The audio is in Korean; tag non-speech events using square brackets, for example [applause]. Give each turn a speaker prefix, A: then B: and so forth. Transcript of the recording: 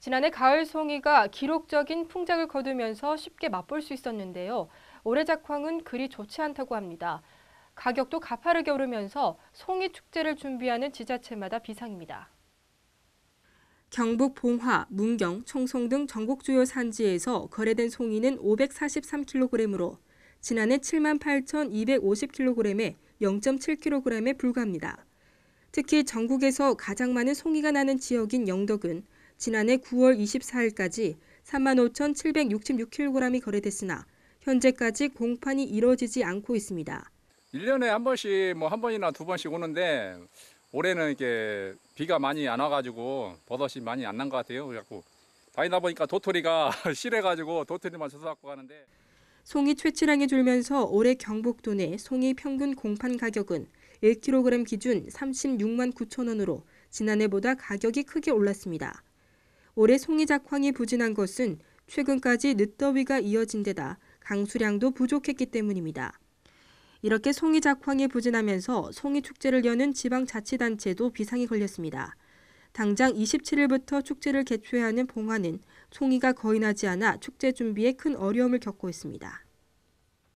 A: 지난해 가을 송이가 기록적인 풍작을 거두면서 쉽게 맛볼 수 있었는데요. 올해 작황은 그리 좋지 않다고 합니다. 가격도 가파르게 오르면서 송이 축제를 준비하는 지자체마다 비상입니다. 경북 봉화, 문경, 청송 등 전국 주요 산지에서 거래된 송이는 543kg으로 지난해 78,250kg에 0.7kg에 불과합니다. 특히 전국에서 가장 많은 송이가 나는 지역인 영덕은 지난해 9월 24일까지 35,766kg이 거래됐으나 현재까지 공판이 이뤄지지 않고 있습니다.
B: 1년에 한 번씩 뭐 한 번이나 두 번씩 오는데 올해는 이게 비가 많이 안 와가지고 버섯이 많이 안난것 같아요. 그래갖고 다니다 보니까 도토리가 [laughs] 실해가지고 도토리만 쳐서 갖고 가는데
A: 송이 채취량이 줄면서 올해 경북도 내 송이 평균 공판 가격은 1kg 기준 36만 9천 원으로 지난해보다 가격이 크게 올랐습니다. 올해 송이작황이 부진한 것은 최근까지 늦더위가 이어진 데다 강수량도 부족했기 때문입니다. 이렇게 송이작황이 부진하면서 송이축제를 여는 지방자치단체도 비상이 걸렸습니다. 당장 27일부터 축제를 개최하는 봉화는 송이가 거의 나지 않아 축제 준비에 큰 어려움을 겪고 있습니다.